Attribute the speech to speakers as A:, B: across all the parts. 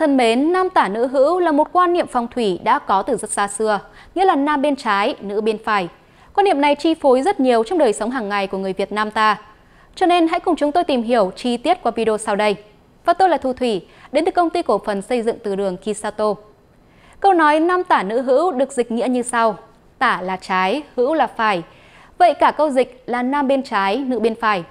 A: thân mến, nam tả nữ hữu là một quan niệm phong thủy đã có từ rất xa xưa, nghĩa là nam bên trái, nữ bên phải. Quan niệm này chi phối rất nhiều trong đời sống hàng ngày của người Việt Nam ta. Cho nên hãy cùng chúng tôi tìm hiểu chi tiết qua video sau đây. Và tôi là Thu Thủy, đến từ công ty cổ phần xây dựng từ đường Kisato. Câu nói nam tả nữ hữu được dịch nghĩa như sau. Tả là trái, hữu là phải. Vậy cả câu dịch là nam bên trái, nữ bên phải.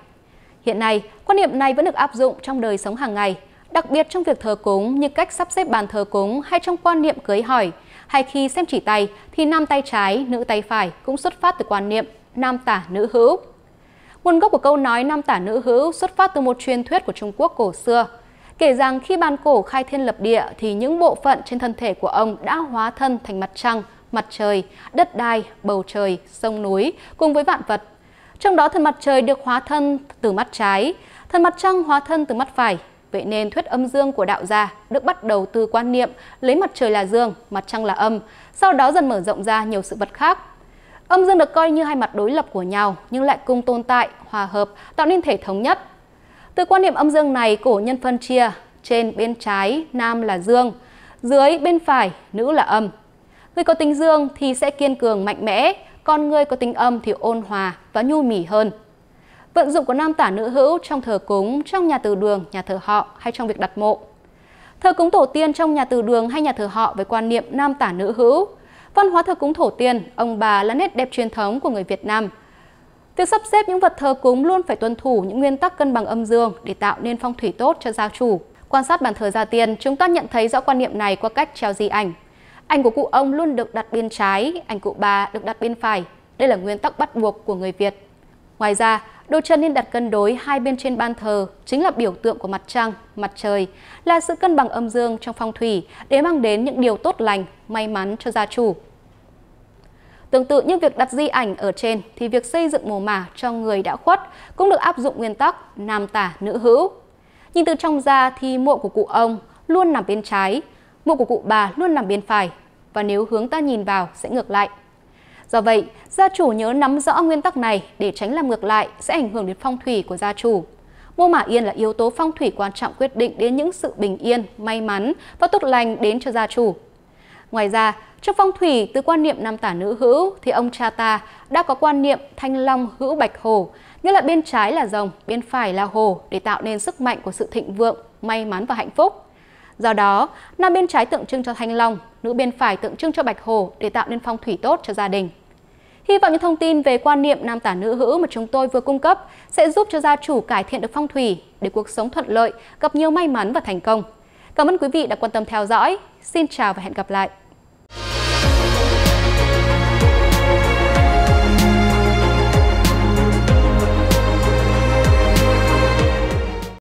A: Hiện nay, quan niệm này vẫn được áp dụng trong đời sống hàng ngày – đặc biệt trong việc thờ cúng như cách sắp xếp bàn thờ cúng hay trong quan niệm cưới hỏi, hay khi xem chỉ tay thì nam tay trái, nữ tay phải cũng xuất phát từ quan niệm nam tả nữ hữu. Nguồn gốc của câu nói nam tả nữ hữu xuất phát từ một truyền thuyết của Trung Quốc cổ xưa, kể rằng khi bàn cổ khai thiên lập địa thì những bộ phận trên thân thể của ông đã hóa thân thành mặt trăng, mặt trời, đất đai, bầu trời, sông núi cùng với vạn vật. Trong đó thần mặt trời được hóa thân từ mắt trái, thần mặt trăng hóa thân từ mắt phải Vậy nên thuyết âm dương của đạo gia được bắt đầu từ quan niệm lấy mặt trời là dương, mặt trăng là âm, sau đó dần mở rộng ra nhiều sự vật khác. Âm dương được coi như hai mặt đối lập của nhau nhưng lại cùng tồn tại, hòa hợp, tạo nên thể thống nhất. Từ quan niệm âm dương này, cổ nhân phân chia trên bên trái nam là dương, dưới bên phải nữ là âm. Người có tính dương thì sẽ kiên cường mạnh mẽ, còn người có tính âm thì ôn hòa và nhu mì hơn vận dụng của nam tả nữ hữu trong thờ cúng, trong nhà từ đường, nhà thờ họ hay trong việc đặt mộ. Thờ cúng tổ tiên trong nhà từ đường hay nhà thờ họ với quan niệm nam tả nữ hữu. Văn hóa thờ cúng tổ tiên, ông bà là nét đẹp truyền thống của người Việt Nam. Việc sắp xếp những vật thờ cúng luôn phải tuân thủ những nguyên tắc cân bằng âm dương để tạo nên phong thủy tốt cho gia chủ. Quan sát bàn thờ gia tiên, chúng ta nhận thấy rõ quan niệm này qua cách treo di ảnh. Ảnh của cụ ông luôn được đặt bên trái, ảnh cụ bà được đặt bên phải. Đây là nguyên tắc bắt buộc của người Việt. Ngoài ra, đôi chân nên đặt cân đối hai bên trên ban thờ chính là biểu tượng của mặt trăng, mặt trời, là sự cân bằng âm dương trong phong thủy để mang đến những điều tốt lành, may mắn cho gia chủ. Tương tự như việc đặt di ảnh ở trên thì việc xây dựng mồ mả cho người đã khuất cũng được áp dụng nguyên tắc nam tả nữ hữu. Nhìn từ trong ra thì mộ của cụ ông luôn nằm bên trái, mộ của cụ bà luôn nằm bên phải và nếu hướng ta nhìn vào sẽ ngược lại. Do vậy, gia chủ nhớ nắm rõ nguyên tắc này để tránh làm ngược lại sẽ ảnh hưởng đến phong thủy của gia chủ. Mô mã yên là yếu tố phong thủy quan trọng quyết định đến những sự bình yên, may mắn và tốt lành đến cho gia chủ. Ngoài ra, trong phong thủy từ quan niệm nam tả nữ hữu thì ông cha ta đã có quan niệm thanh long hữu bạch hồ như là bên trái là rồng, bên phải là hồ để tạo nên sức mạnh của sự thịnh vượng, may mắn và hạnh phúc. Do đó, nam bên trái tượng trưng cho thanh long, nữ bên phải tượng trưng cho bạch hồ để tạo nên phong thủy tốt cho gia đình. Hy vọng những thông tin về quan niệm nam tả nữ hữu mà chúng tôi vừa cung cấp sẽ giúp cho gia chủ cải thiện được phong thủy để cuộc sống thuận lợi, gặp nhiều may mắn và thành công. Cảm ơn quý vị đã quan tâm theo dõi. Xin chào và hẹn gặp lại.